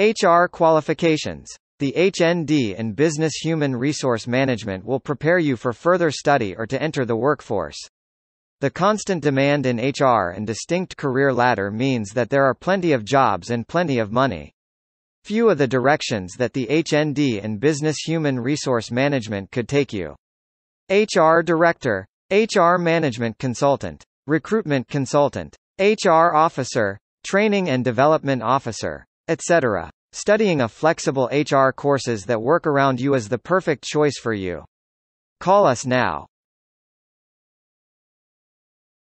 HR qualifications. The HND in Business Human Resource Management will prepare you for further study or to enter the workforce. The constant demand in HR and distinct career ladder means that there are plenty of jobs and plenty of money. Few of the directions that the HND in Business Human Resource Management could take you. HR Director, HR Management Consultant, Recruitment Consultant, HR Officer, Training and Development Officer, etc. Studying a flexible HR courses that work around you is the perfect choice for you. Call us now.